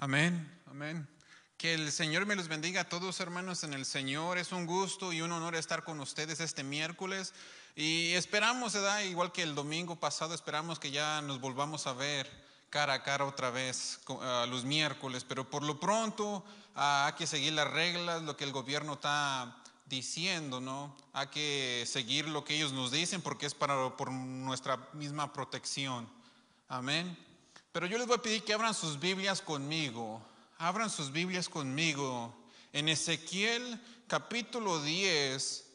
Amén, amén. Que el Señor me los bendiga a todos hermanos en el Señor. Es un gusto y un honor estar con ustedes este miércoles. Y esperamos, igual que el domingo pasado, esperamos que ya nos volvamos a ver cara a cara otra vez los miércoles. Pero por lo pronto ah, hay que seguir las reglas, lo que el gobierno está diciendo, ¿no? Hay que seguir lo que ellos nos dicen porque es para, por nuestra misma protección. Amén. Pero yo les voy a pedir que abran sus Biblias conmigo. Abran sus Biblias conmigo en Ezequiel capítulo 10,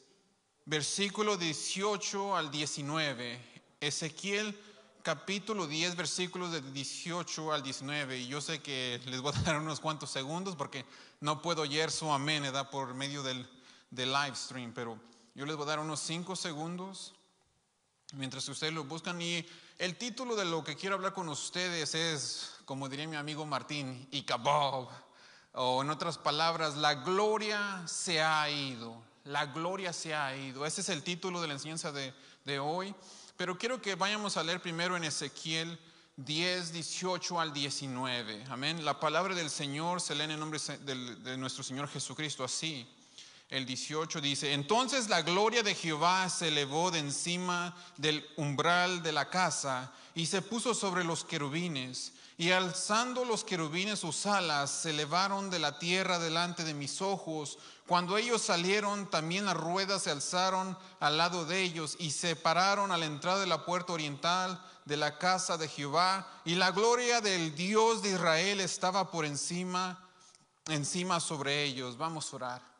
versículo 18 al 19. Ezequiel capítulo 10, versículos de 18 al 19. Y yo sé que les voy a dar unos cuantos segundos porque no puedo oír su amén, da Por medio del, del live stream, pero yo les voy a dar unos cinco segundos mientras ustedes lo buscan. Y el título de lo que quiero hablar con ustedes es, como diría mi amigo Martín, y o en otras palabras, la gloria se ha ido, la gloria se ha ido. Ese es el título de la enseñanza de, hoy, pero quiero que vayamos a leer primero en Ezequiel 10, 18 al 19. Amén. La palabra del Señor se lee en el nombre de nuestro Señor Jesucristo así el 18 dice, entonces la gloria de Jehová se elevó de encima del umbral de la casa y se puso sobre los querubines. Y alzando los querubines sus alas, se elevaron de la tierra delante de mis ojos. Cuando ellos salieron, también las ruedas se alzaron al lado de ellos y se pararon a la entrada de la puerta oriental de la casa de Jehová. Y la gloria del Dios de Israel estaba por encima, encima sobre ellos. Vamos a orar.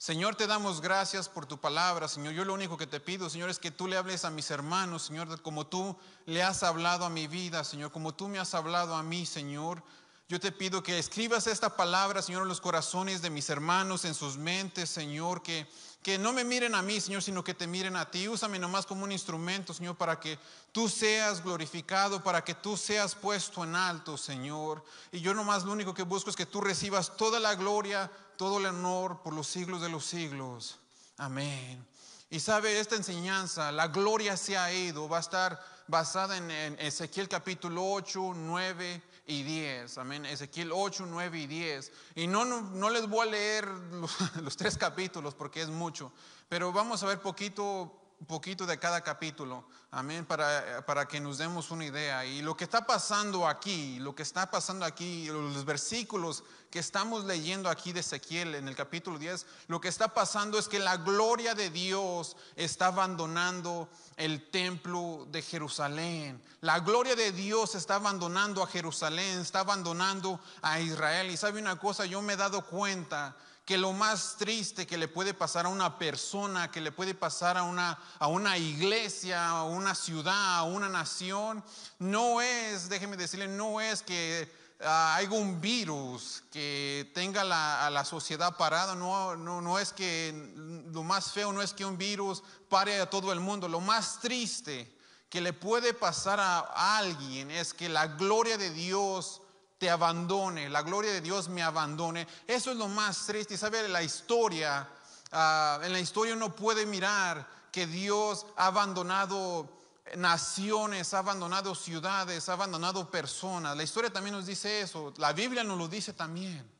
Señor, te damos gracias por tu palabra, Señor. Yo lo único que te pido, Señor, es que tú le hables a mis hermanos, Señor, como tú le has hablado a mi vida, Señor, como tú me has hablado a mí, Señor. Yo te pido que escribas esta palabra, Señor, en los corazones de mis hermanos, en sus mentes, Señor, que, que no me miren a mí, Señor, sino que te miren a ti. Úsame nomás como un instrumento, Señor, para que tú seas glorificado, para que tú seas puesto en alto, Señor. Y yo nomás lo único que busco es que tú recibas toda la gloria, todo el honor por los siglos de los siglos. Amén. Y sabe, esta enseñanza, la gloria se ha ido, va a estar basada en, Ezequiel capítulo 8, 9 y 10. Amén. Ezequiel 8, 9 y 10. Y no, no, les voy a leer los, los, tres capítulos porque es mucho, pero vamos a ver poquito un poquito de cada capítulo, amén, para, para que nos demos una idea. Y lo que está pasando aquí, lo que está pasando aquí, los versículos que estamos leyendo aquí de Ezequiel en el capítulo 10, lo que está pasando es que la gloria de Dios está abandonando el templo de Jerusalén. La gloria de Dios está abandonando a Jerusalén, está abandonando a Israel. Y sabe una cosa, yo me he dado cuenta que lo más triste que le puede pasar a una persona, que le puede pasar a una, a una iglesia, a una ciudad, a una nación, no es, déjeme decirle, no es que ah, haya un virus que tenga la, a la sociedad parada, no, no, no es que lo más feo no es que un virus pare a todo el mundo, lo más triste que le puede pasar a alguien es que la gloria de Dios te abandone, la gloria de Dios me abandone. Eso es lo más triste. ¿Sabe? La historia, ah, en la historia uno puede mirar que Dios ha abandonado naciones, ha abandonado ciudades, ha abandonado personas. La historia también nos dice eso, la Biblia nos lo dice también.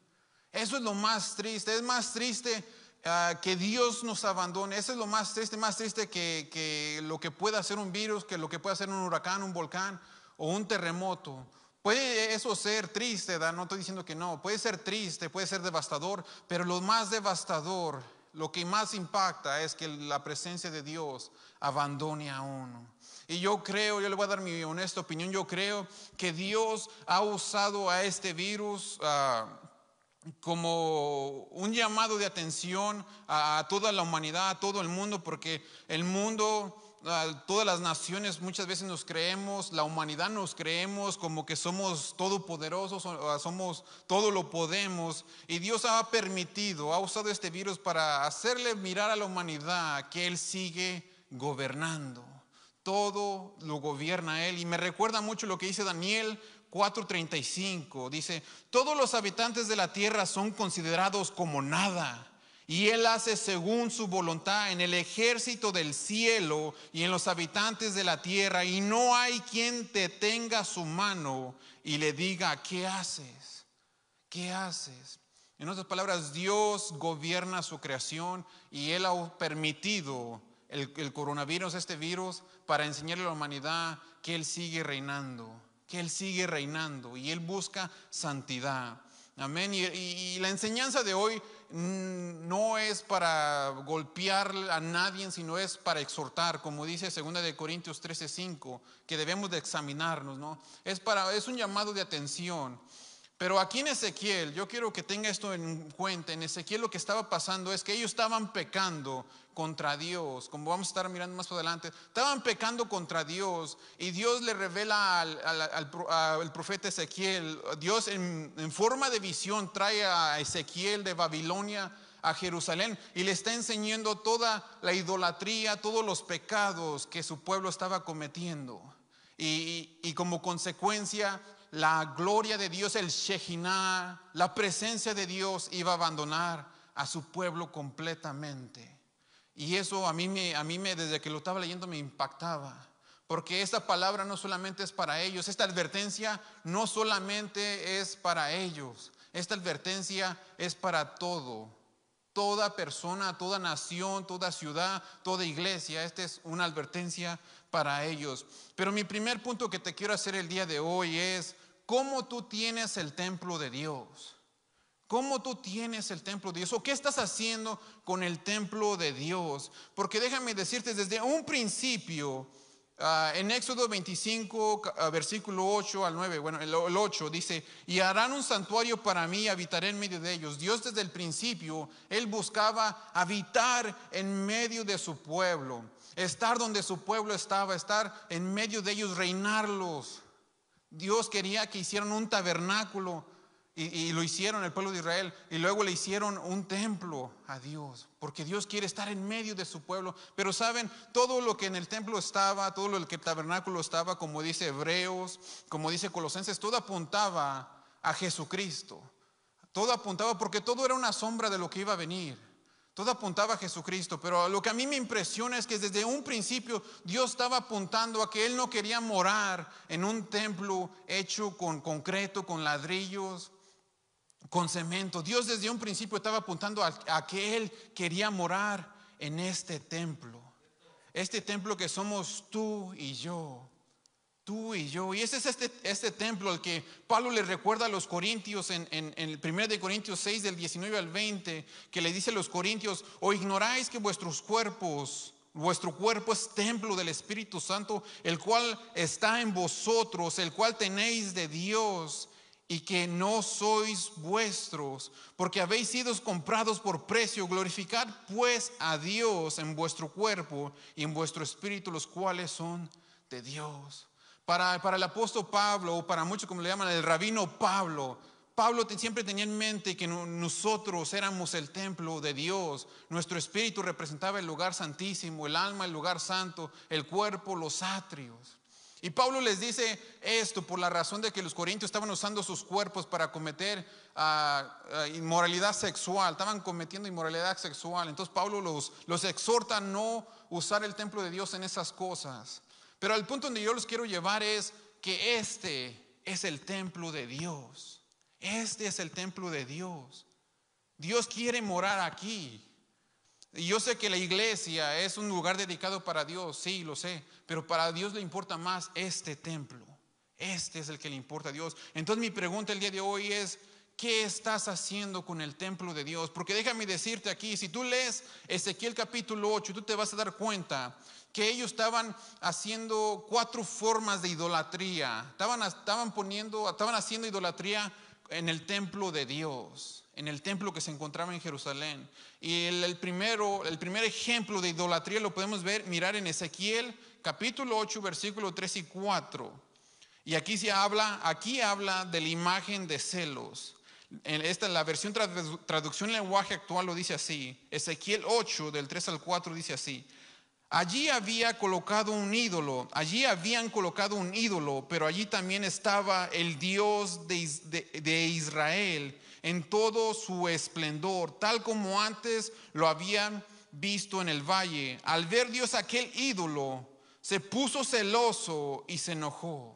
Eso es lo más triste, es más triste ah, que Dios nos abandone, eso es lo más triste, más triste que, que lo que pueda hacer un virus, que lo que pueda hacer un huracán, un volcán o un terremoto. Puede eso ser triste, ¿da? no estoy diciendo que no, puede ser triste, puede ser devastador, pero lo más devastador, lo que más impacta es que la presencia de Dios abandone a uno. Y yo creo, yo le voy a dar mi honesta opinión, yo creo que Dios ha usado a este virus ah, como un llamado de atención a toda la humanidad, a todo el mundo, porque el mundo todas las naciones muchas veces nos creemos, la humanidad nos creemos como que somos todopoderosos, somos todo lo podemos. Y Dios ha permitido, ha usado este virus para hacerle mirar a la humanidad que Él sigue gobernando. Todo lo gobierna Él. Y me recuerda mucho lo que dice Daniel 4:35. Dice, todos los habitantes de la tierra son considerados como nada y Él hace según su voluntad en el ejército del cielo y en los habitantes de la tierra. Y no hay quien te tenga su mano y le diga, ¿qué haces? ¿Qué haces? En otras palabras, Dios gobierna su creación y Él ha permitido el, coronavirus, este virus, para enseñarle a la humanidad que Él sigue reinando, que Él sigue reinando y Él busca santidad. Amén. y, y la enseñanza de hoy Mm, no es para golpear a nadie, sino es para exhortar, como dice segunda de Corintios 13:5, que debemos de examinarnos, ¿no? Es para es un llamado de atención. Pero aquí en Ezequiel, yo quiero que tenga esto en cuenta, en Ezequiel lo que estaba pasando es que ellos estaban pecando contra Dios, como vamos a estar mirando más adelante, estaban pecando contra Dios y Dios le revela al, profeta Ezequiel, Dios en, forma de visión trae a Ezequiel de Babilonia a Jerusalén y le está enseñando toda la idolatría, todos los pecados que su pueblo estaba cometiendo. y, como consecuencia la gloria de Dios, el Shekinah, la presencia de Dios iba a abandonar a su pueblo completamente. Y eso a mí, me, a mí me, desde que lo estaba leyendo me impactaba, porque esta palabra no solamente es para ellos, esta advertencia no solamente es para ellos, esta advertencia es para todo, toda persona, toda nación, toda ciudad, toda iglesia. Esta es una advertencia para ellos. Pero mi primer punto que te quiero hacer el día de hoy es, ¿cómo tú tienes el templo de Dios? ¿Cómo tú tienes el templo de Dios? ¿O qué estás haciendo con el templo de Dios? Porque déjame decirte, desde un principio, ah, en Éxodo 25, ah, versículo 8 al 9, bueno, el, 8 dice, y harán un santuario para mí, habitaré en medio de ellos. Dios desde el principio, Él buscaba habitar en medio de su pueblo estar donde su pueblo estaba, estar en medio de ellos, reinarlos. Dios quería que hicieran un tabernáculo y, lo hicieron el pueblo de Israel y luego le hicieron un templo a Dios, porque Dios quiere estar en medio de su pueblo. Pero saben, todo lo que en el templo estaba, todo lo que el tabernáculo estaba, como dice Hebreos, como dice Colosenses, todo apuntaba a Jesucristo. Todo apuntaba porque todo era una sombra de lo que iba a venir. Todo apuntaba a Jesucristo, pero lo que a mí me impresiona es que desde un principio Dios estaba apuntando a que Él no quería morar en un templo hecho con concreto, con ladrillos, con cemento. Dios desde un principio estaba apuntando a, que Él quería morar en este templo. Este templo que somos tú y yo y yo. Y ese es este, este, templo al que Pablo le recuerda a los corintios en, el 1 de Corintios 6 del 19 al 20, que le dice a los corintios, o ignoráis que vuestros cuerpos, vuestro cuerpo es templo del Espíritu Santo, el cual está en vosotros, el cual tenéis de Dios, y que no sois vuestros, porque habéis sido comprados por precio. Glorificad pues a Dios en vuestro cuerpo y en vuestro espíritu, los cuales son de Dios. Para, el apóstol Pablo, o para muchos como le llaman, el rabino Pablo, Pablo siempre tenía en mente que nosotros éramos el templo de Dios, nuestro espíritu representaba el lugar santísimo, el alma el lugar santo, el cuerpo los atrios. Y Pablo les dice esto por la razón de que los corintios estaban usando sus cuerpos para cometer ah, ah, inmoralidad sexual, estaban cometiendo inmoralidad sexual. Entonces Pablo los, los exhorta a no usar el templo de Dios en esas cosas. Pero al punto donde yo los quiero llevar es que este es el templo de Dios. Este es el templo de Dios. Dios quiere morar aquí. Y yo sé que la iglesia es un lugar dedicado para Dios, sí, lo sé, pero para Dios le importa más este templo. Este es el que le importa a Dios. Entonces mi pregunta el día de hoy es, ¿Qué estás haciendo con el templo de Dios? Porque déjame decirte aquí, si tú lees Ezequiel capítulo 8, tú te vas a dar cuenta que ellos estaban haciendo cuatro formas de idolatría. Estaban, estaban poniendo, estaban haciendo idolatría en el templo de Dios, en el templo que se encontraba en Jerusalén. Y el, primero, el primer ejemplo de idolatría lo podemos ver, mirar en Ezequiel capítulo 8, versículo 3 y 4. Y aquí se habla, aquí habla de la imagen de celos. Esta, la versión traducción lenguaje actual lo dice así. Ezequiel 8 del 3 al 4 dice así. Allí había colocado un ídolo, allí habían colocado un ídolo, pero allí también estaba el Dios de Israel en todo su esplendor, tal como antes lo habían visto en el valle. Al ver Dios aquel ídolo, se puso celoso y se enojó.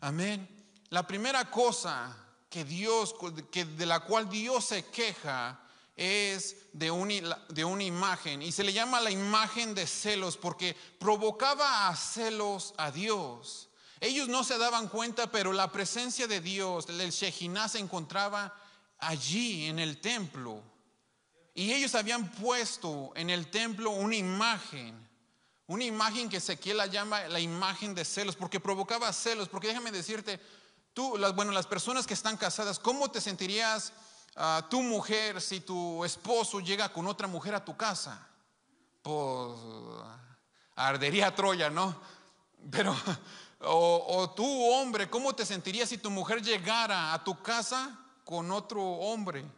Amén. La primera cosa que Dios, que de la cual Dios se queja es de, de una imagen y se le llama la imagen de celos porque provocaba a celos a Dios. Ellos no se daban cuenta, pero la presencia de Dios, el Shejiná se encontraba allí en el templo. Y ellos habían puesto en el templo una imagen, una imagen que Ezequiel la llama la imagen de celos, porque provocaba celos, porque déjame decirte, Tú, las, bueno, las personas que están casadas, ¿cómo te sentirías ah, tu mujer si tu esposo llega con otra mujer a tu casa? Pues ah, ardería Troya, ¿no? Pero, o, o tú, hombre, ¿cómo te sentirías si tu mujer llegara a tu casa con otro hombre?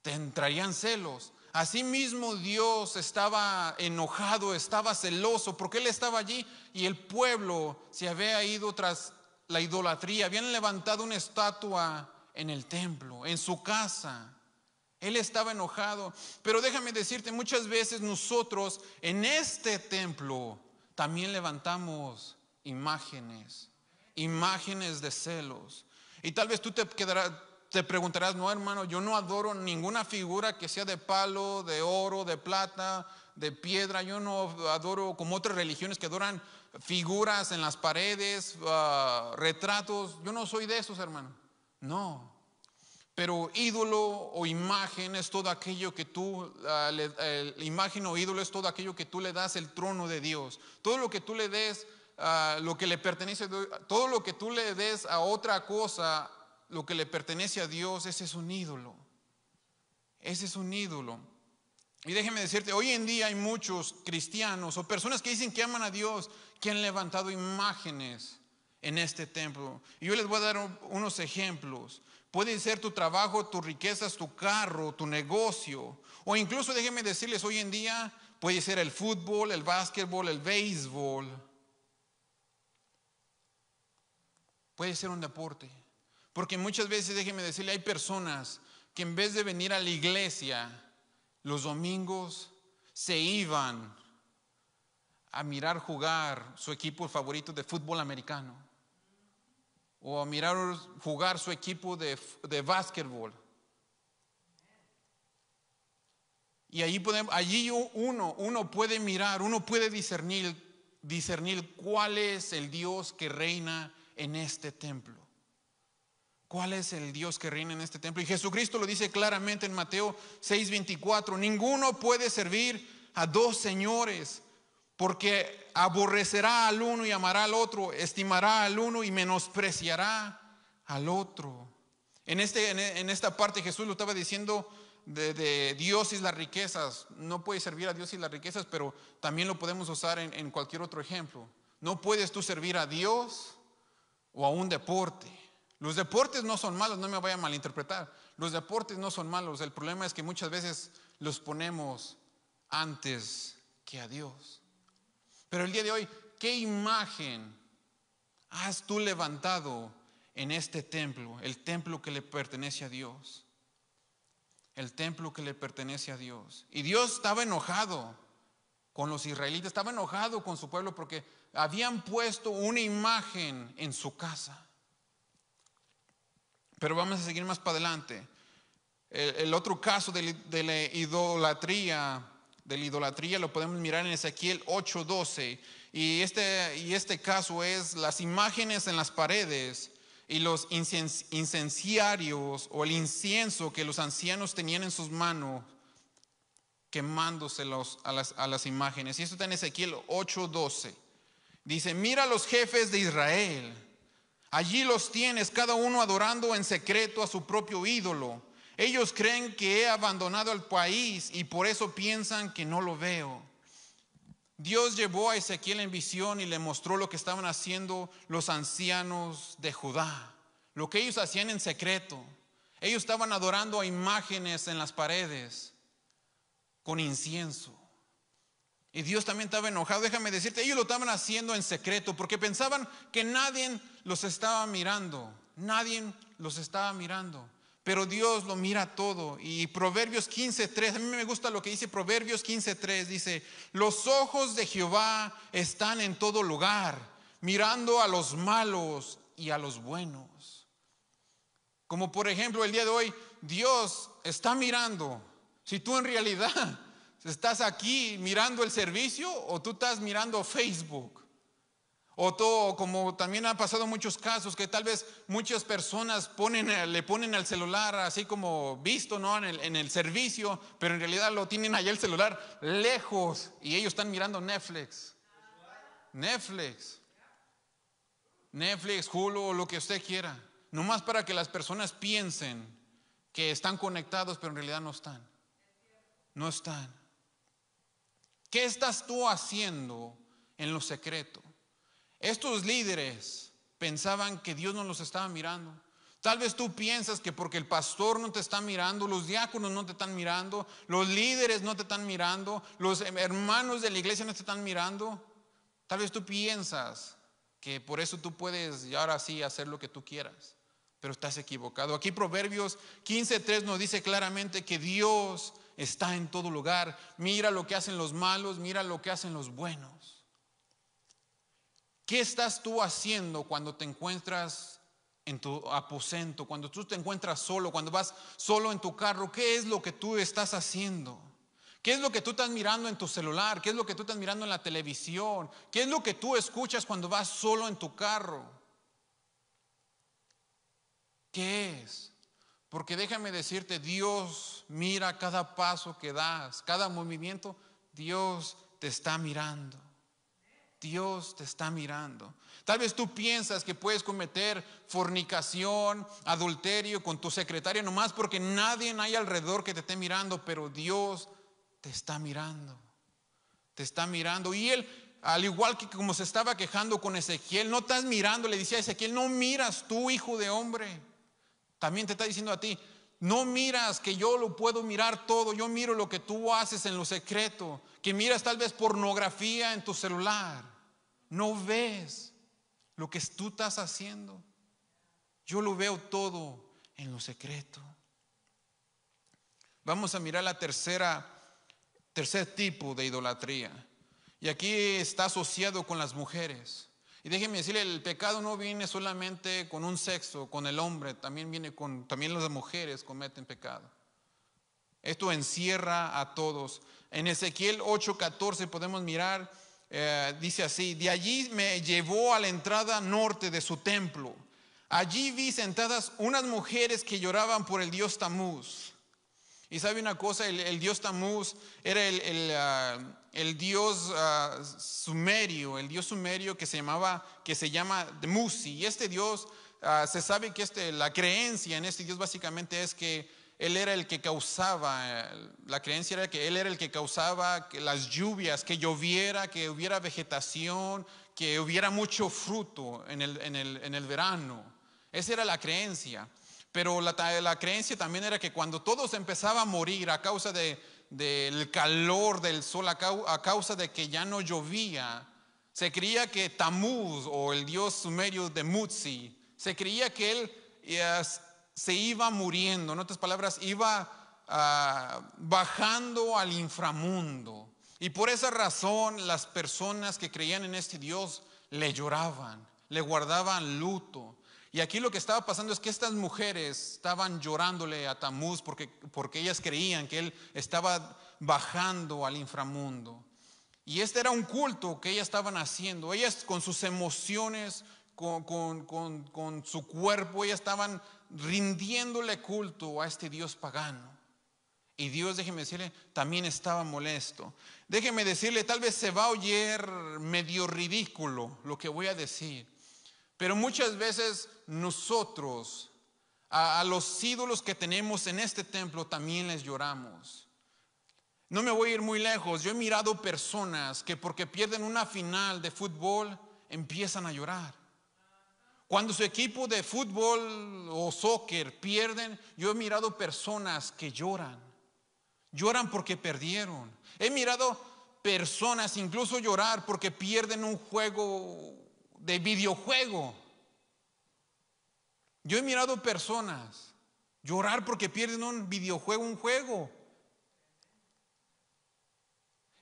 Te entrarían celos. Asimismo Dios estaba enojado, estaba celoso, porque Él estaba allí y el pueblo se había ido tras la idolatría, habían levantado una estatua en el templo, en su casa. Él estaba enojado. Pero déjame decirte, muchas veces nosotros en este templo también levantamos imágenes, imágenes de celos. Y tal vez tú te quedarás, te preguntarás, no hermano, yo no adoro ninguna figura que sea de palo, de oro, de plata, de piedra, yo no adoro como otras religiones que adoran figuras en las paredes, ah, retratos, yo no soy de esos, hermano. No. Pero ídolo o imagen es todo aquello que tú, ah, imagen o ídolo es todo aquello que tú le das el trono de Dios. Todo lo que tú le des, a ah, lo que le pertenece, todo lo que tú le des a otra cosa, lo que le pertenece a Dios, ese es un ídolo. Ese es un ídolo. Y déjeme decirte, hoy en día hay muchos cristianos o personas que dicen que aman a Dios, que han levantado imágenes en este templo. Y yo les voy a dar unos ejemplos. Puede ser tu trabajo, tus riquezas, tu carro, tu negocio. O incluso déjeme decirles, hoy en día puede ser el fútbol, el básquetbol, el béisbol. Puede ser un deporte. Porque muchas veces, déjeme decirle, hay personas que en vez de venir a la iglesia, los domingos se iban a mirar jugar su equipo favorito de fútbol americano o a mirar jugar su equipo de, de básquetbol. Y allí, podemos, allí uno, uno puede mirar, uno puede discernir, discernir cuál es el Dios que reina en este templo. ¿Cuál es el Dios que reina en este templo? Y Jesucristo lo dice claramente en Mateo 6:24, ninguno puede servir a dos señores, porque aborrecerá al uno y amará al otro, estimará al uno y menospreciará al otro. En, este, en esta parte Jesús lo estaba diciendo de, Dios y las riquezas. No puede servir a Dios y las riquezas, pero también lo podemos usar en, en cualquier otro ejemplo. No puedes tú servir a Dios o a un deporte. Los deportes no son malos, no me vaya a malinterpretar. Los deportes no son malos. El problema es que muchas veces los ponemos antes que a Dios. Pero el día de hoy, ¿qué imagen has tú levantado en este templo? El templo que le pertenece a Dios. El templo que le pertenece a Dios. Y Dios estaba enojado con los israelitas, estaba enojado con su pueblo porque habían puesto una imagen en su casa. Pero vamos a seguir más para adelante. El, otro caso de, la idolatría, de la idolatría lo podemos mirar en Ezequiel 8:12. Y este, y este caso es las imágenes en las paredes y los incenciarios o el incienso que los ancianos tenían en sus manos quemándoselos a las, a las imágenes. Y esto está en Ezequiel 8:12. Dice, mira los jefes de Israel Allí los tienes, cada uno adorando en secreto a su propio ídolo. Ellos creen que he abandonado el país y por eso piensan que no lo veo. Dios llevó a Ezequiel en visión y le mostró lo que estaban haciendo los ancianos de Judá, lo que ellos hacían en secreto. Ellos estaban adorando a imágenes en las paredes con incienso. Y Dios también estaba enojado. Déjame decirte, ellos lo estaban haciendo en secreto porque pensaban que nadie los estaba mirando. Nadie los estaba mirando. Pero Dios lo mira todo. Y Proverbios 15.3, a mí me gusta lo que dice Proverbios 15.3. Dice, los ojos de Jehová están en todo lugar, mirando a los malos y a los buenos. Como por ejemplo el día de hoy, Dios está mirando. Si tú en realidad ¿Estás aquí mirando el servicio o tú estás mirando Facebook? O todo, como también ha pasado muchos casos que tal vez muchas personas le ponen al celular así como visto, ¿no? En el, servicio, pero en realidad lo tienen allá el celular lejos y ellos están mirando Netflix. Netflix. Netflix, Hulu, lo que usted quiera. Nomás para que las personas piensen que están conectados, pero en realidad no están. No están. ¿Qué estás tú haciendo en lo secreto? Estos líderes pensaban que Dios no los estaba mirando. Tal vez tú piensas que porque el pastor no te está mirando, los diáconos no te están mirando, los líderes no te están mirando, los hermanos de la iglesia no te están mirando. Tal vez tú piensas que por eso tú puedes ahora sí hacer lo que tú quieras, pero estás equivocado. Aquí Proverbios 15.3 nos dice claramente que Dios está en todo lugar. Mira lo que hacen los malos, mira lo que hacen los buenos. ¿Qué estás tú haciendo cuando te encuentras en tu aposento, cuando tú te encuentras solo, cuando vas solo en tu carro? ¿Qué es lo que tú estás haciendo? ¿Qué es lo que tú estás mirando en tu celular? ¿Qué es lo que tú estás mirando en la televisión? ¿Qué es lo que tú escuchas cuando vas solo en tu carro? ¿Qué es? Porque déjame decirte, Dios mira cada paso que das, cada movimiento, Dios te está mirando. Dios te está mirando. Tal vez tú piensas que puedes cometer fornicación, adulterio con tu secretaria nomás porque nadie hay alrededor que te esté mirando, pero Dios te está mirando. Te está mirando. Y Él, al igual que como se estaba quejando con Ezequiel, no estás mirando, le decía a Ezequiel, no miras tú, hijo de hombre. También te está diciendo a ti, no miras que yo lo puedo mirar todo, yo miro lo que tú haces en lo secreto, que miras tal vez pornografía en tu celular, no ves lo que tú estás haciendo. Yo lo veo todo en lo secreto. Vamos a mirar la tercera, tercer tipo de idolatría. Y aquí está asociado con las mujeres. Y déjenme decirle, el pecado no viene solamente con un sexo, con el hombre, también viene con, también las mujeres cometen pecado. Esto encierra a todos. En Ezequiel 8:14 podemos mirar, eh, dice así, de allí me llevó a la entrada norte de su templo. Allí vi sentadas unas mujeres que lloraban por el dios Tamuz. Y sabe una cosa, el, dios Tamuz era el, ah, el dios ah, sumerio, el dios sumerio que se llamaba, que se llama Musi. Y este dios, ah, se sabe que este, la creencia en este dios básicamente es que él era el que causaba, la creencia era que él era el que causaba las lluvias, que lloviera, que hubiera vegetación, que hubiera mucho fruto en el, verano. Esa era la creencia. Pero la, la creencia también era que cuando todos empezaba a morir a causa de, del calor del sol a, causa de que ya no llovía. Se creía que Tammuz o el dios sumerio de Mutsi, se creía que él eh, se iba muriendo, en otras palabras, iba ah, bajando al inframundo. Y por esa razón las personas que creían en este Dios le lloraban, le guardaban luto, y aquí lo que estaba pasando es que estas mujeres estaban llorándole a Tamuz porque, porque ellas creían que él estaba bajando al inframundo. Y este era un culto que ellas estaban haciendo. Ellas con sus emociones, con, su cuerpo, ellas estaban rindiéndole culto a este Dios pagano. Y Dios, déjeme decirle, también estaba molesto. Déjeme decirle, tal vez se va a oír medio ridículo lo que voy a decir, pero muchas veces nosotros a, los ídolos que tenemos en este templo también les lloramos. No me voy a ir muy lejos. Yo he mirado personas que porque pierden una final de fútbol empiezan a llorar. Cuando su equipo de fútbol o soccer pierden, yo he mirado personas que lloran. Lloran porque perdieron. He mirado personas incluso llorar porque pierden un juego de videojuego. Yo he mirado personas llorar porque pierden un videojuego, un juego.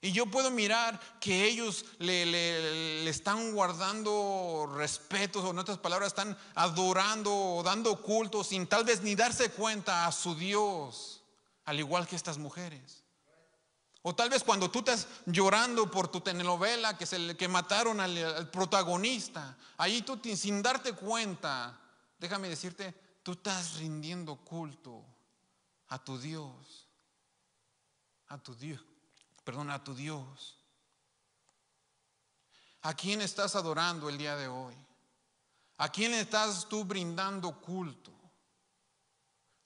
Y yo puedo mirar que ellos le, están guardando respeto o en otras palabras, están adorando o dando culto sin tal vez ni darse cuenta a su Dios, al igual que estas mujeres. O tal vez cuando tú estás llorando por tu telenovela que, se, que mataron al, protagonista, ahí tú sin darte cuenta, déjame decirte, tú estás rindiendo culto a tu Dios, a tu Dios, perdón, a tu Dios. ¿A quién estás adorando el día de hoy? ¿A quién estás tú brindando culto?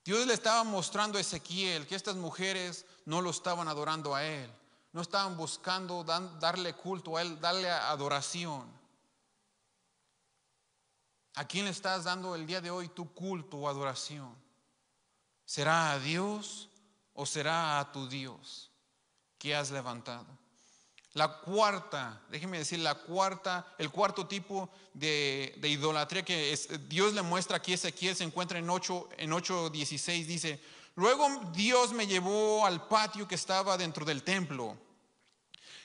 Dios le estaba mostrando a Ezequiel que estas mujeres no lo estaban adorando a Él, no estaban buscando darle culto a Él, darle adoración. ¿A quién le estás dando el día de hoy tu culto o adoración? ¿Será a Dios o será a tu Dios que has levantado? La cuarta, déjeme decir, la cuarta, el cuarto tipo de, idolatría que Dios le muestra aquí Ezequiel se encuentra en 8, en 8.16, dice, Luego Dios me llevó al patio que estaba dentro del templo.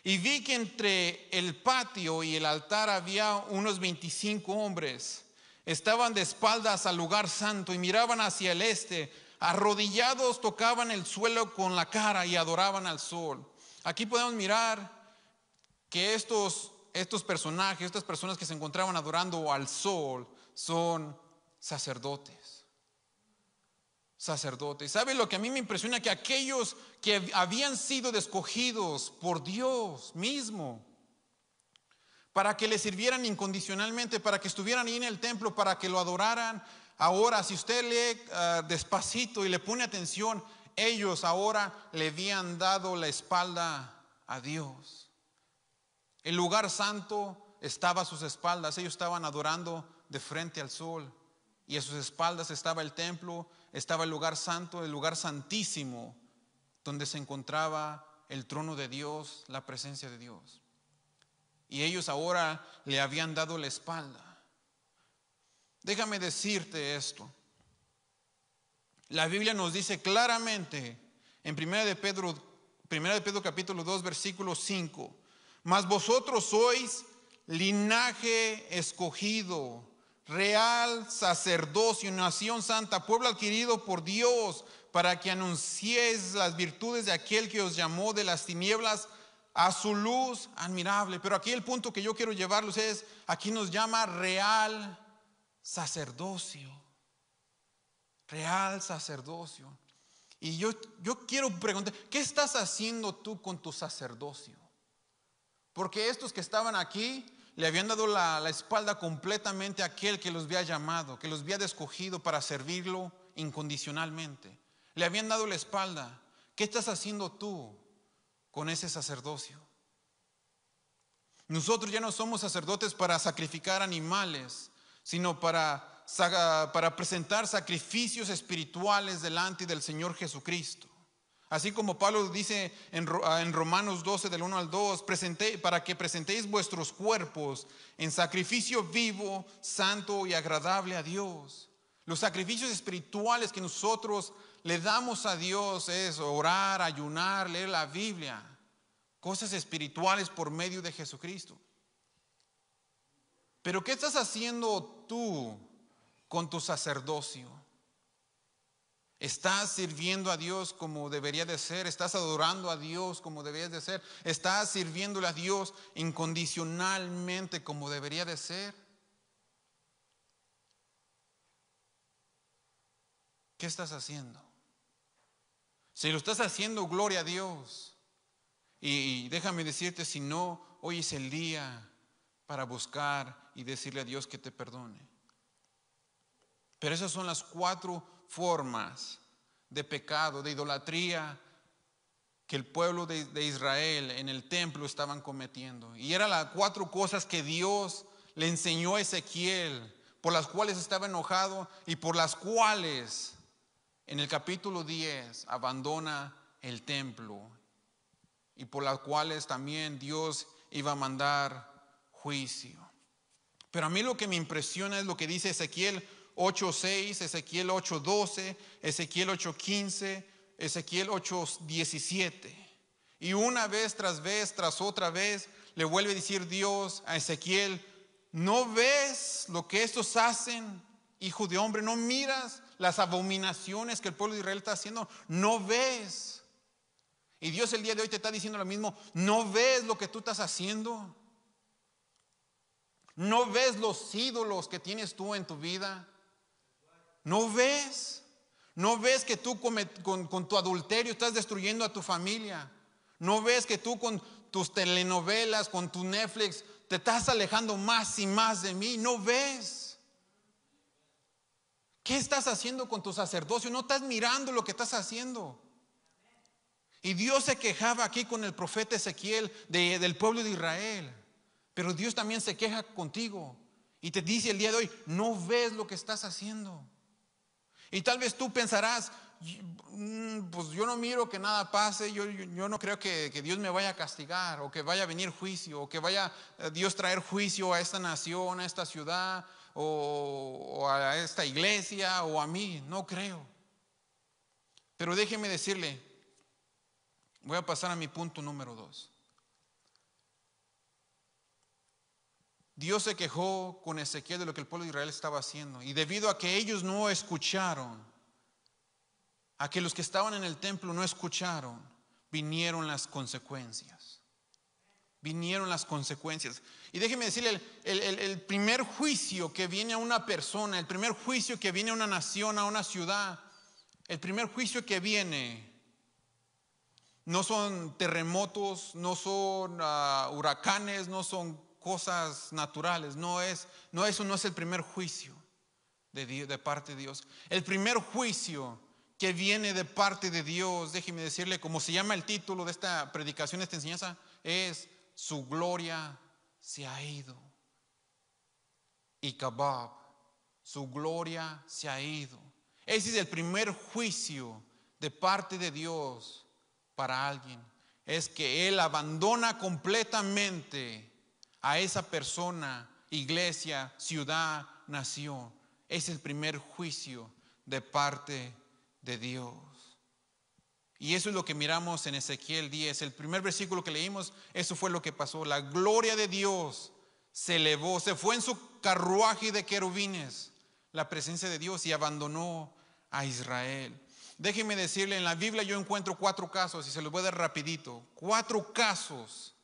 Y vi que entre el patio y el altar había unos 25 hombres. Estaban de espaldas al lugar santo y miraban hacia el este. Arrodillados tocaban el suelo con la cara y adoraban al sol. Aquí podemos mirar que estos, estos personajes, estas personas que se encontraban adorando al sol, son sacerdotes sacerdotes. ¿Sabe lo que a mí me impresiona? Que aquellos que habían sido escogidos por Dios mismo, para que le sirvieran incondicionalmente, para que estuvieran ahí en el templo, para que lo adoraran, ahora si usted lee ah, despacito y le pone atención, ellos ahora le habían dado la espalda a Dios. El lugar santo estaba a sus espaldas, ellos estaban adorando de frente al sol y a sus espaldas estaba el templo estaba el lugar santo, el lugar santísimo, donde se encontraba el trono de Dios, la presencia de Dios. Y ellos ahora le habían dado la espalda. Déjame decirte esto. La Biblia nos dice claramente en 1 de Pedro, de Pedro capítulo 2 versículo 5, mas vosotros sois linaje escogido, real sacerdocio, nación santa, pueblo adquirido por Dios, para que anunciéis las virtudes de aquel que os llamó de las tinieblas a su luz admirable. Pero aquí el punto que yo quiero llevarlos es, aquí nos llama real sacerdocio, real sacerdocio. Y yo, yo quiero preguntar, ¿qué estás haciendo tú con tu sacerdocio? Porque estos que estaban aquí, le habían dado la, espalda completamente a aquel que los había llamado, que los había escogido para servirlo incondicionalmente. Le habían dado la espalda. ¿Qué estás haciendo tú con ese sacerdocio? Nosotros ya no somos sacerdotes para sacrificar animales, sino para presentar sacrificios espirituales delante del Señor Jesucristo. Así como Pablo dice en, ah, Romanos 12 del 1 al 2, para que presentéis vuestros cuerpos en sacrificio vivo, santo y agradable a Dios. Los sacrificios espirituales que nosotros le damos a Dios es orar, ayunar, leer la Biblia, cosas espirituales por medio de Jesucristo. Pero ¿qué estás haciendo tú con tu sacerdocio? Estás sirviendo a Dios como debería de ser, estás adorando a Dios como deberías de ser, estás sirviéndole a Dios incondicionalmente como debería de ser. ¿Qué estás haciendo? Si lo estás haciendo, gloria a Dios. Y, déjame decirte, si no, hoy es el día para buscar y decirle a Dios que te perdone. Pero esas son las cuatro formas de pecado, de idolatría que el pueblo de, Israel en el templo estaban cometiendo. Y eran las cuatro cosas que Dios le enseñó a Ezequiel, por las cuales estaba enojado y por las cuales en el capítulo 10 abandona el templo y por las cuales también Dios iba a mandar juicio. Pero a mí lo que me impresiona es lo que dice Ezequiel 8.6, Ezequiel 8.12, Ezequiel 8.15, Ezequiel 8.17. Y una vez tras vez, tras otra vez, le vuelve a decir Dios a Ezequiel, ¿no ves lo que estos hacen, hijo de hombre? ¿No miras las abominaciones que el pueblo de Israel está haciendo? ¿No ves? Y Dios el día de hoy te está diciendo lo mismo, ¿no ves lo que tú estás haciendo? ¿No ves los ídolos que tienes tú en tu vida? ¿No ves? ¿No ves que tú con, tu adulterio estás destruyendo a tu familia? ¿No ves que tú con tus telenovelas, con tu Netflix, te estás alejando más y más de mí? ¿No ves? ¿Qué estás haciendo con tu sacerdocio? No estás mirando lo que estás haciendo. Y Dios se quejaba aquí con el profeta Ezequiel del pueblo de Israel. Pero Dios también se queja contigo. Y te dice el día de hoy, no ves lo que estás haciendo. Y tal vez tú pensarás, mm, pues yo no miro que nada pase, yo, no creo que, Dios me vaya a castigar o que vaya a venir juicio o que vaya eh, Dios traer juicio a esta nación, a esta ciudad o a esta iglesia o a mí, no creo. Pero déjeme decirle, voy a pasar a mi punto número dos. Dios se quejó con Ezequiel de lo que el pueblo de Israel estaba haciendo. Y debido a que ellos no escucharon, a que los que estaban en el templo no escucharon, vinieron las consecuencias. Vinieron las consecuencias. Y déjeme decirle, el, primer juicio que viene a una persona, el primer juicio que viene a una nación, a una ciudad, el primer juicio que viene no son terremotos, no son ah, huracanes, no son cosas naturales, no es, no eso no es el primer juicio de, Dios, de parte de Dios. El primer juicio que viene de parte de Dios, déjeme decirle, como se llama el título de esta predicación, esta enseñanza, es su gloria se ha ido. Y Kabab, su gloria se ha ido. Ese es el primer juicio de parte de Dios para alguien. Es que Él abandona completamente a esa persona, iglesia, ciudad, nación. Es el primer juicio de parte de Dios. Y eso es lo que miramos en Ezequiel 10. El primer versículo que leímos, eso fue lo que pasó. La gloria de Dios se elevó, se fue en su carruaje de querubines, la presencia de Dios, y abandonó a Israel. Déjenme decirle, en la Biblia yo encuentro cuatro casos, y se los voy a dar rapidito, cuatro casos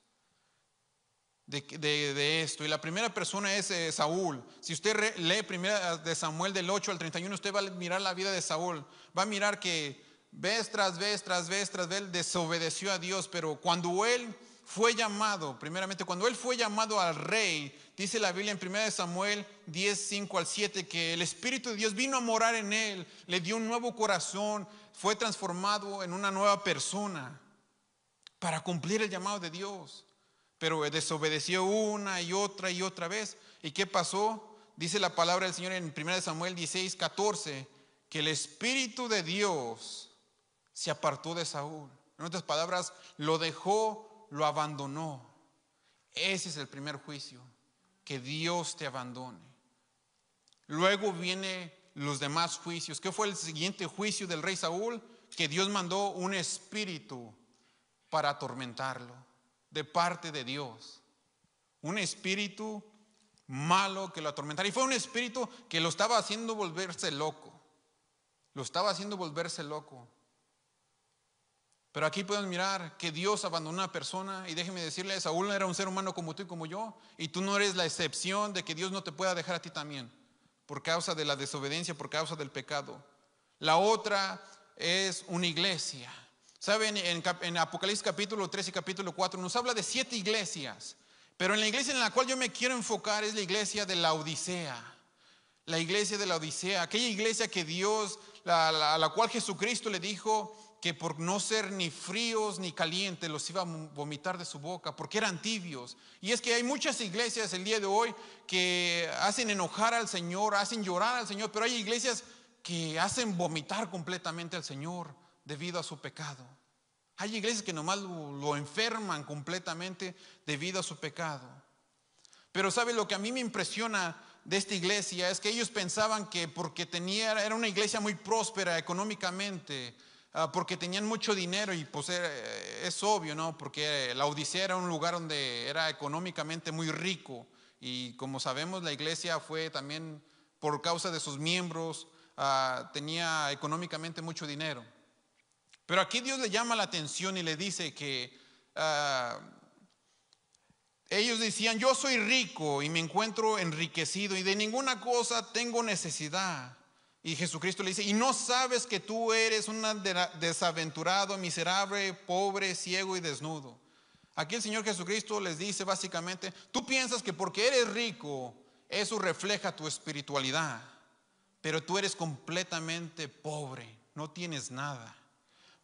de, esto. Y la primera persona es eh, Saúl. Si usted lee primera de Samuel del 8 al 31, usted va a mirar la vida de Saúl. Va a mirar que vez tras vez, tras vez, tras vez, desobedeció a Dios. Pero cuando él fue llamado, primeramente, cuando él fue llamado al rey, dice la Biblia en primera de Samuel 10, 5 al 7, que el Espíritu de Dios vino a morar en él, le dio un nuevo corazón, fue transformado en una nueva persona para cumplir el llamado de Dios pero desobedeció una y otra y otra vez. ¿Y qué pasó? Dice la palabra del Señor en 1 Samuel 16, 14, que el Espíritu de Dios se apartó de Saúl. En otras palabras, lo dejó, lo abandonó. Ese es el primer juicio, que Dios te abandone. Luego vienen los demás juicios. ¿Qué fue el siguiente juicio del rey Saúl? Que Dios mandó un espíritu para atormentarlo de parte de Dios. Un espíritu malo que lo atormentara. Y fue un espíritu que lo estaba haciendo volverse loco. Lo estaba haciendo volverse loco. Pero aquí pueden mirar que Dios abandonó a una persona y déjeme decirle, Saúl era un ser humano como tú y como yo, y tú no eres la excepción de que Dios no te pueda dejar a ti también, por causa de la desobediencia, por causa del pecado. La otra es una iglesia. Saben, en, Apocalipsis capítulo 3 y capítulo 4 nos habla de siete iglesias, pero en la iglesia en la cual yo me quiero enfocar es la iglesia de la Odisea, la iglesia de la Odisea, aquella iglesia que Dios, a la cual Jesucristo le dijo que por no ser ni fríos ni calientes los iba a vomitar de su boca, porque eran tibios. Y es que hay muchas iglesias el día de hoy que hacen enojar al Señor, hacen llorar al Señor, pero hay iglesias que hacen vomitar completamente al Señor debido a su pecado. Hay iglesias que nomás lo, enferman completamente debido a su pecado. Pero sabe lo que a mí me impresiona de esta iglesia es que ellos pensaban que porque tenía era una iglesia muy próspera económicamente, ah, porque tenían mucho dinero y pues eh, es obvio, ¿no? Porque la Odisea era un lugar donde era económicamente muy rico y como sabemos la iglesia fue también por causa de sus miembros, ah, tenía económicamente mucho dinero. Pero aquí Dios le llama la atención y le dice que ah, ellos decían, yo soy rico y me encuentro enriquecido y de ninguna cosa tengo necesidad. Y Jesucristo le dice, y no sabes que tú eres un desaventurado, miserable, pobre, ciego y desnudo. Aquí el Señor Jesucristo les dice básicamente, tú piensas que porque eres rico, eso refleja tu espiritualidad, pero tú eres completamente pobre, no tienes nada.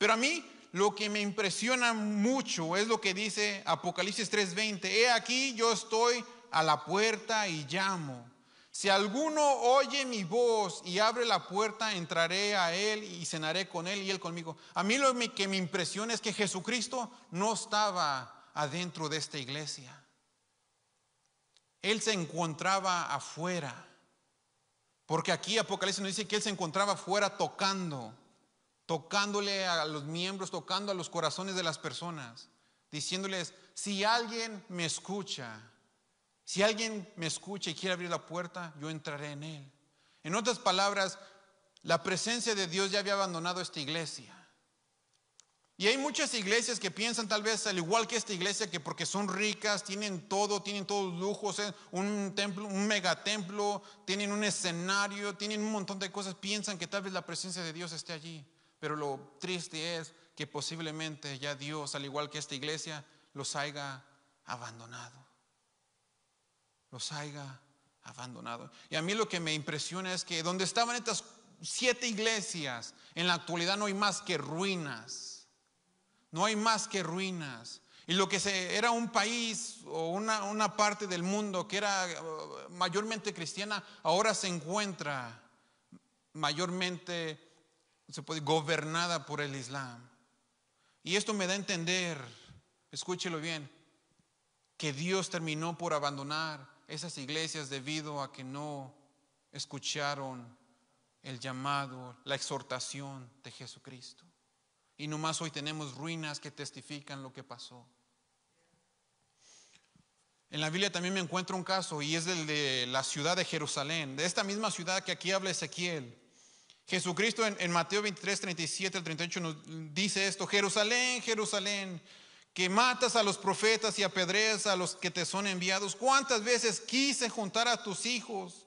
Pero a mí lo que me impresiona mucho es lo que dice Apocalipsis 3:20. He aquí yo estoy a la puerta y llamo. Si alguno oye mi voz y abre la puerta, entraré a él y cenaré con él y él conmigo. A mí lo que me impresiona es que Jesucristo no estaba adentro de esta iglesia. Él se encontraba afuera. Porque aquí Apocalipsis nos dice que él se encontraba afuera tocando tocándole a los miembros, tocando a los corazones de las personas, diciéndoles, si alguien me escucha, si alguien me escucha y quiere abrir la puerta, yo entraré en él. En otras palabras, la presencia de Dios ya había abandonado esta iglesia. Y hay muchas iglesias que piensan tal vez al igual que esta iglesia que porque son ricas, tienen todo, tienen todos los lujos, eh, un templo, un megatemplo, tienen un escenario, tienen un montón de cosas, piensan que tal vez la presencia de Dios esté allí. Pero lo triste es que posiblemente ya Dios, al igual que esta iglesia, los haya abandonado. Los haya abandonado. Y a mí lo que me impresiona es que donde estaban estas siete iglesias, en la actualidad no hay más que ruinas. No hay más que ruinas. Y lo que se, era un país o una, una parte del mundo que era uh, mayormente cristiana, ahora se encuentra mayormente se puede, gobernada por el Islam. Y esto me da a entender, escúchelo bien, que Dios terminó por abandonar esas iglesias debido a que no escucharon el llamado, la exhortación de Jesucristo. Y no más hoy tenemos ruinas que testifican lo que pasó. En la Biblia también me encuentro un caso y es el de la ciudad de Jerusalén, de esta misma ciudad que aquí habla Ezequiel. Jesucristo en, Mateo 23, 37 al 38 nos dice esto, Jerusalén, Jerusalén, que matas a los profetas y apedreas a los que te son enviados. ¿Cuántas veces quise juntar a tus hijos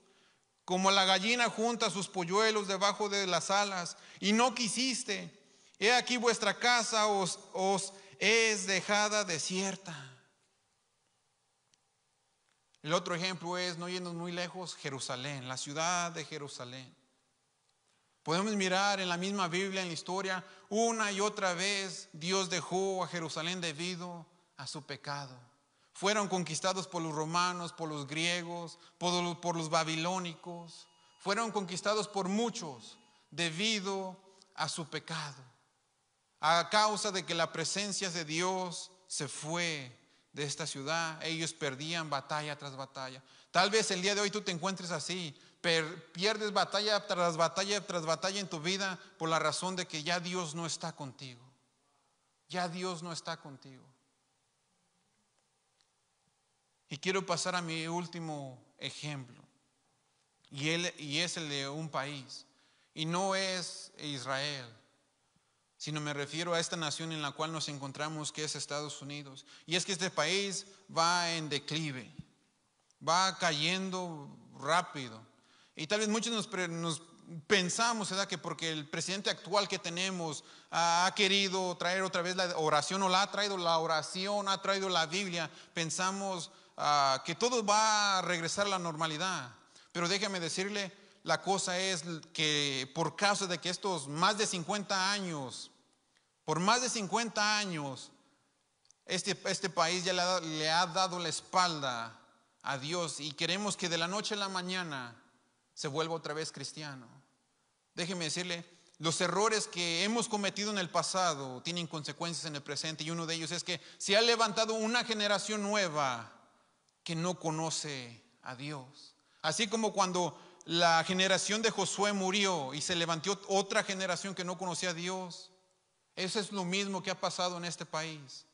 como la gallina junta sus polluelos debajo de las alas y no quisiste? He aquí vuestra casa os, os es dejada desierta. El otro ejemplo es, no yendo muy lejos, Jerusalén, la ciudad de Jerusalén. Podemos mirar en la misma Biblia, en la historia, una y otra vez Dios dejó a Jerusalén debido a su pecado. Fueron conquistados por los romanos, por los griegos, por los, babilónicos. Fueron conquistados por muchos debido a su pecado. A causa de que la presencia de Dios se fue de esta ciudad, ellos perdían batalla tras batalla. Tal vez el día de hoy tú te encuentres así, per, pierdes batalla tras batalla tras batalla en tu vida por la razón de que ya Dios no está contigo. Ya Dios no está contigo. Y quiero pasar a mi último ejemplo. Y, él, y es el de un país. Y no es Israel, sino me refiero a esta nación en la cual nos encontramos, que es Estados Unidos. Y es que este país va en declive, va cayendo rápido. Y tal vez muchos nos, pensamos, ¿verdad? Que porque el presidente actual que tenemos ha querido traer otra vez la oración o la ha traído la oración, ha traído la Biblia, pensamos ah, que todo va a regresar a la normalidad. Pero déjame decirle, la cosa es que por causa de que estos más de 50 años, por más de 50 años, este, este país ya le ha, le ha dado la espalda a Dios y queremos que de la noche a la mañana se vuelva otra vez cristiano. Déjeme decirle, los errores que hemos cometido en el pasado tienen consecuencias en el presente y uno de ellos es que se ha levantado una generación nueva que no conoce a Dios. Así como cuando la generación de Josué murió y se levantó otra generación que no conocía a Dios. Eso es lo mismo que ha pasado en este país.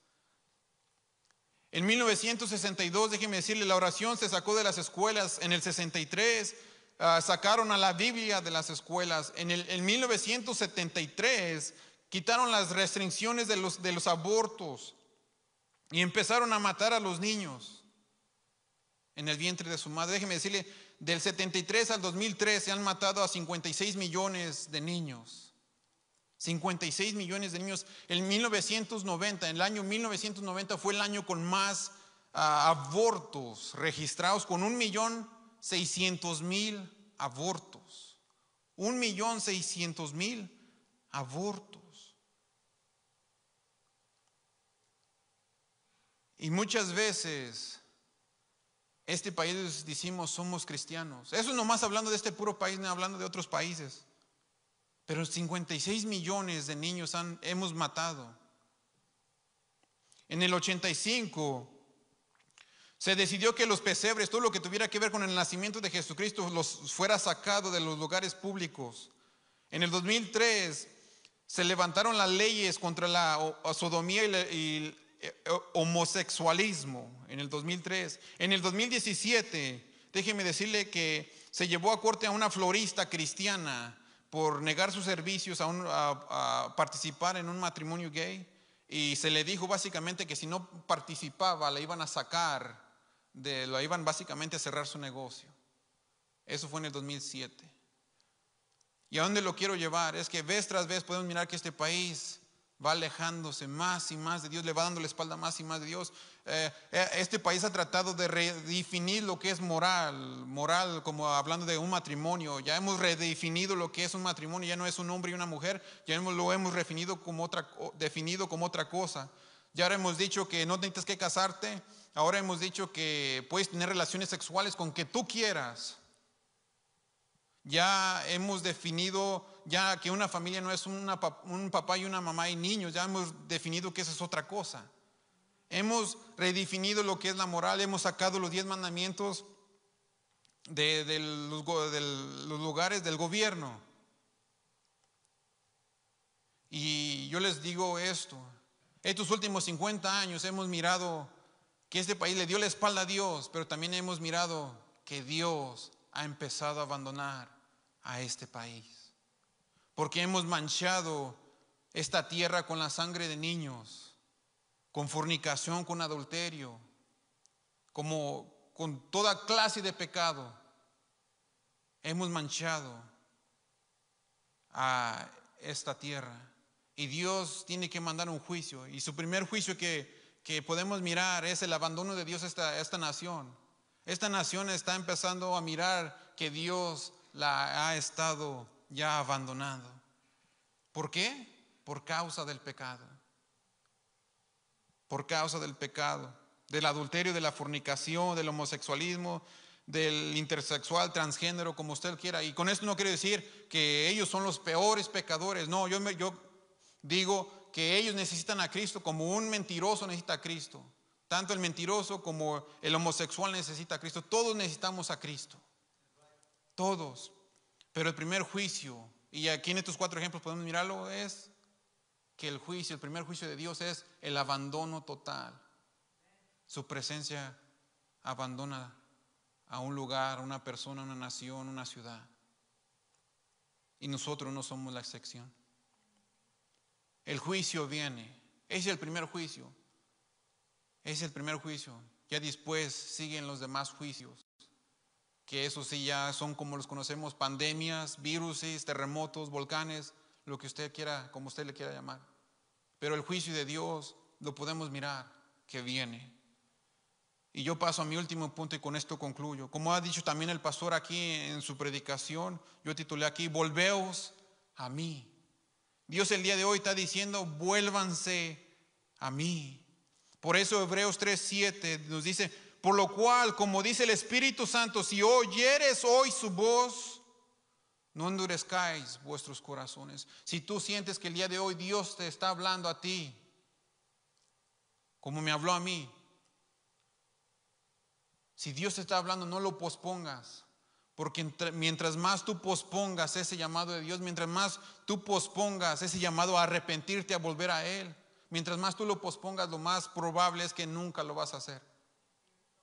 En 1962, déjeme decirle, la oración se sacó de las escuelas en el 63 Ah, sacaron a la Biblia de las escuelas. En, el, 1973 quitaron las restricciones de los, abortos y empezaron a matar a los niños en el vientre de su madre. Déjeme decirle, del 73 al 2003 se han matado a 56 millones de niños. 56 millones de niños. En 1990, en el año 1990 fue el año con más ah, abortos registrados, con un millón 600 mil abortos. Un millón seiscientos mil abortos. Y muchas veces este país decimos somos cristianos. Eso más hablando de este puro país, no hablando de otros países. Pero 56 millones de niños han, hemos matado. En el 85 se decidió que los pesebres, todo lo que tuviera que ver con el nacimiento de Jesucristo, los fuera sacado de los lugares públicos. En el 2003 se levantaron las leyes contra la sodomía y el eh, eh, homosexualismo. En el 2003. En el 2017, déjeme decirle que se llevó a corte a una florista cristiana por negar sus servicios a, participar en un matrimonio gay. Y se le dijo básicamente que si no participaba la iban a sacar de, lo iban básicamente a cerrar su negocio. Eso fue en el 2007. ¿Y a dónde lo quiero llevar? Es que vez tras vez podemos mirar que este país va alejándose más y más de Dios, le va dando la espalda más y más de Dios. Eh, eh, este país ha tratado de redefinir lo que es moral, moral como hablando de un matrimonio. Ya hemos redefinido lo que es un matrimonio, ya no es un hombre y una mujer, ya lo hemos definido como otra, definido como otra cosa. Ya ahora hemos dicho que no necesitas que casarte, Ahora hemos dicho que puedes tener relaciones sexuales con que tú quieras. Ya hemos definido ya que una familia no es un papá y una mamá y niños, ya hemos definido que esa es otra cosa. Hemos redefinido lo que es la moral, hemos sacado los diez mandamientos de, los, de los lugares del gobierno. Y yo les digo esto, estos últimos 50 años hemos mirado que este país le dio la espalda a Dios, pero también hemos mirado que Dios ha empezado a abandonar a este país. Porque hemos manchado esta tierra con la sangre de niños, con fornicación, con adulterio, como con toda clase de pecado. Hemos manchado a esta tierra. Y Dios tiene que mandar un juicio. Y su primer juicio que que podemos mirar es el abandono de Dios a esta, esta nación. Esta nación está empezando a mirar que Dios la ha estado ya Abandonado, ¿Por qué? Por causa del pecado. Por causa del pecado, del adulterio, de la fornicación, del homosexualismo, del intersexual, transgénero, como usted quiera. Y con esto no quiero decir que ellos son los peores pecadores. No, yo, me, yo digo que ellos necesitan a Cristo como un mentiroso necesita a Cristo. Tanto el mentiroso como el homosexual necesita a Cristo. Todos necesitamos a Cristo. Todos. Pero el primer juicio, y aquí en estos cuatro ejemplos podemos mirarlo, es que el juicio, el primer juicio de Dios es el abandono total. Su presencia abandona a un lugar, a una persona, a una nación, a una ciudad. Y nosotros no somos la excepción el juicio viene. Es el primer juicio. Es el primer juicio. Ya después siguen los demás juicios, que eso sí ya son como los conocemos, pandemias, virus, terremotos, volcanes, lo que usted quiera, como usted le quiera llamar. Pero el juicio de Dios lo podemos mirar, que viene. Y yo paso a mi último punto y con esto concluyo. Como ha dicho también el pastor aquí en su predicación, yo titulé aquí, volveos a mí. Dios el día de hoy está diciendo, vuélvanse a mí. Por eso Hebreos 3:7 nos dice, por lo cual, como dice el Espíritu Santo, si oyeres hoy su voz, no endurezcáis vuestros corazones. Si tú sientes que el día de hoy Dios te está hablando a ti, como me habló a mí, si Dios te está hablando, no lo pospongas. Porque mientras más tú pospongas ese llamado de Dios, mientras más tú pospongas ese llamado a arrepentirte, a volver a Él, mientras más tú lo pospongas, lo más probable es que nunca lo vas a hacer.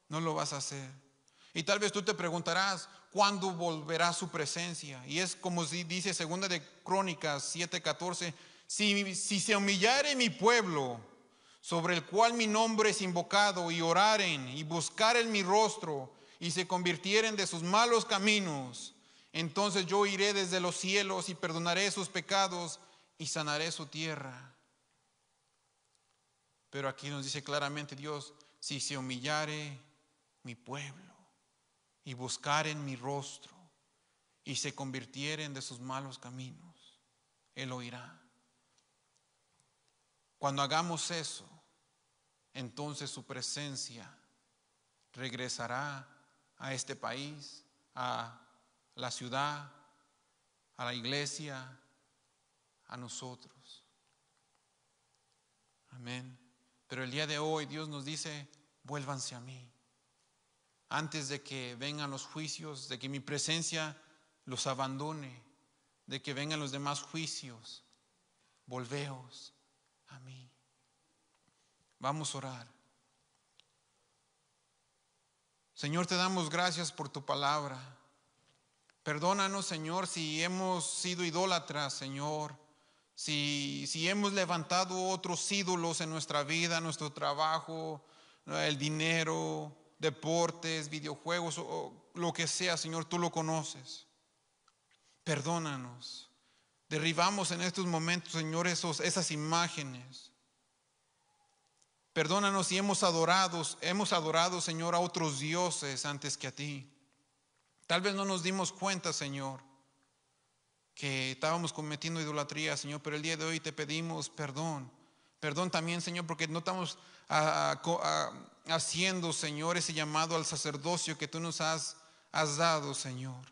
No lo vas a hacer. Y tal vez tú te preguntarás, ¿cuándo volverá su presencia? Y es como dice segunda de Crónicas 7:14, si, si se humillare mi pueblo, sobre el cual mi nombre es invocado, y oraren y buscaren mi rostro, y se convirtieren de sus malos caminos, entonces yo iré desde los cielos y perdonaré sus pecados y sanaré su tierra. Pero aquí nos dice claramente Dios, si se humillare mi pueblo y en mi rostro y se convirtieren de sus malos caminos, Él oirá. Cuando hagamos eso, entonces su presencia regresará a este país, a la ciudad, a la iglesia, a nosotros. Amén. Pero el día de hoy Dios nos dice, vuélvanse a mí. Antes de que vengan los juicios, de que mi presencia los abandone, de que vengan los demás juicios, volveos a mí. Vamos a orar. Señor, te damos gracias por tu palabra. Perdónanos, Señor, si hemos sido idólatras, Señor. Si, si hemos levantado otros ídolos en nuestra vida, nuestro trabajo, el dinero, deportes, videojuegos, o lo que sea, Señor, tú lo conoces. Perdónanos. Derribamos en estos momentos, Señor, esos, esas imágenes. Perdónanos si hemos adorado, hemos adorado, Señor, a otros dioses antes que a ti. Tal vez no nos dimos cuenta, Señor, que estábamos cometiendo idolatría, Señor, pero el día de hoy te pedimos perdón. Perdón también, Señor, porque no estamos ah, ah, ah, haciendo, Señor, ese llamado al sacerdocio que tú nos has dado, Señor.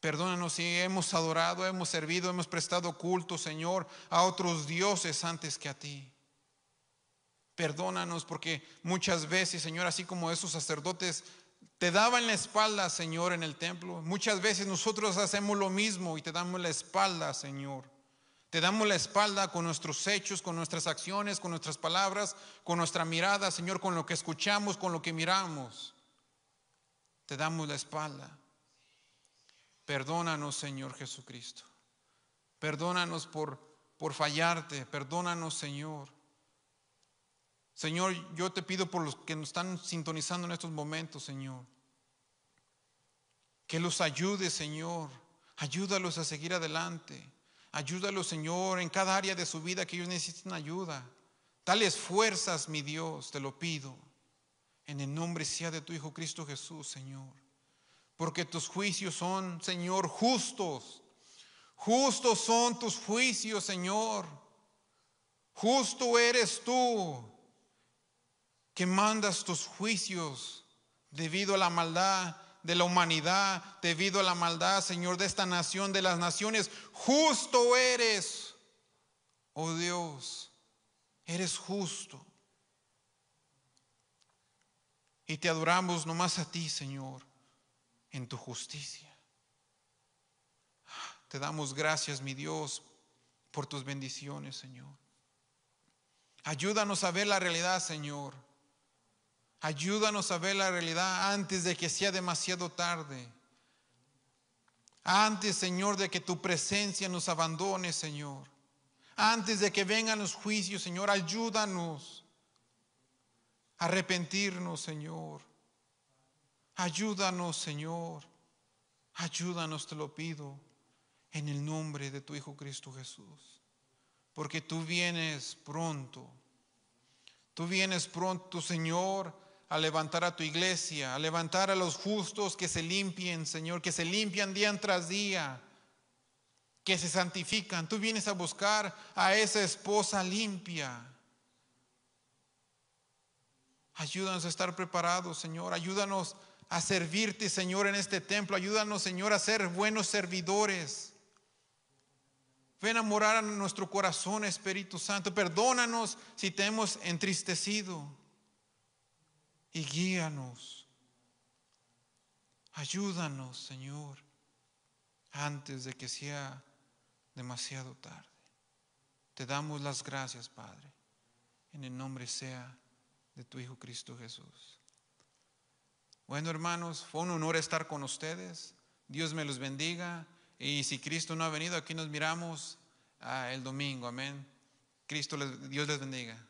Perdónanos si hemos adorado, hemos servido, hemos prestado culto, Señor, a otros dioses antes que a ti. Perdónanos porque muchas veces, Señor, así como esos sacerdotes te daban la espalda, Señor, en el templo, muchas veces nosotros hacemos lo mismo y te damos la espalda, Señor. Te damos la espalda con nuestros hechos, con nuestras acciones, con nuestras palabras, con nuestra mirada, Señor, con lo que escuchamos, con lo que miramos. Te damos la espalda. Perdónanos, Señor Jesucristo. Perdónanos por, por fallarte. Perdónanos, Señor. Señor, yo te pido por los que nos están sintonizando en estos momentos, Señor, que los ayudes, Señor. Ayúdalos a seguir adelante. Ayúdalos, Señor, en cada área de su vida que ellos necesiten ayuda. Tales fuerzas, mi Dios, te lo pido. En el nombre sea de tu Hijo Cristo Jesús, Señor. Porque tus juicios son, Señor, justos. Justos son tus juicios, Señor. Justo eres tú que mandas tus juicios debido a la maldad de la humanidad, debido a la maldad, Señor, de esta nación, de las naciones. Justo eres, oh Dios, eres justo. Y te adoramos nomás a ti, Señor, en tu justicia. Te damos gracias, mi Dios, por tus bendiciones, Señor. Ayúdanos a ver la realidad, Señor Ayúdanos a ver la realidad antes de que sea demasiado tarde. Antes, Señor, de que tu presencia nos abandone, Señor. Antes de que vengan los juicios, Señor, ayúdanos a arrepentirnos, Señor. Ayúdanos, Señor. Ayúdanos, te lo pido, en el nombre de tu Hijo Cristo Jesús. Porque tú vienes pronto. Tú vienes pronto, Señor a levantar a tu iglesia, a levantar a los justos que se limpien, Señor, que se limpian día tras día, que se santifican. Tú vienes a buscar a esa esposa limpia. Ayúdanos a estar preparados, Señor. Ayúdanos a servirte, Señor, en este templo. Ayúdanos, Señor, a ser buenos servidores. Ven a morar en nuestro corazón, Espíritu Santo. Perdónanos si te hemos entristecido y guíanos. Ayúdanos, Señor, antes de que sea demasiado tarde. Te damos las gracias, Padre, en el nombre sea de tu Hijo Cristo Jesús. Bueno, hermanos, fue un honor estar con ustedes. Dios me los bendiga. Y si Cristo no ha venido, aquí nos miramos ah, el domingo. Amén. Cristo, Dios les bendiga.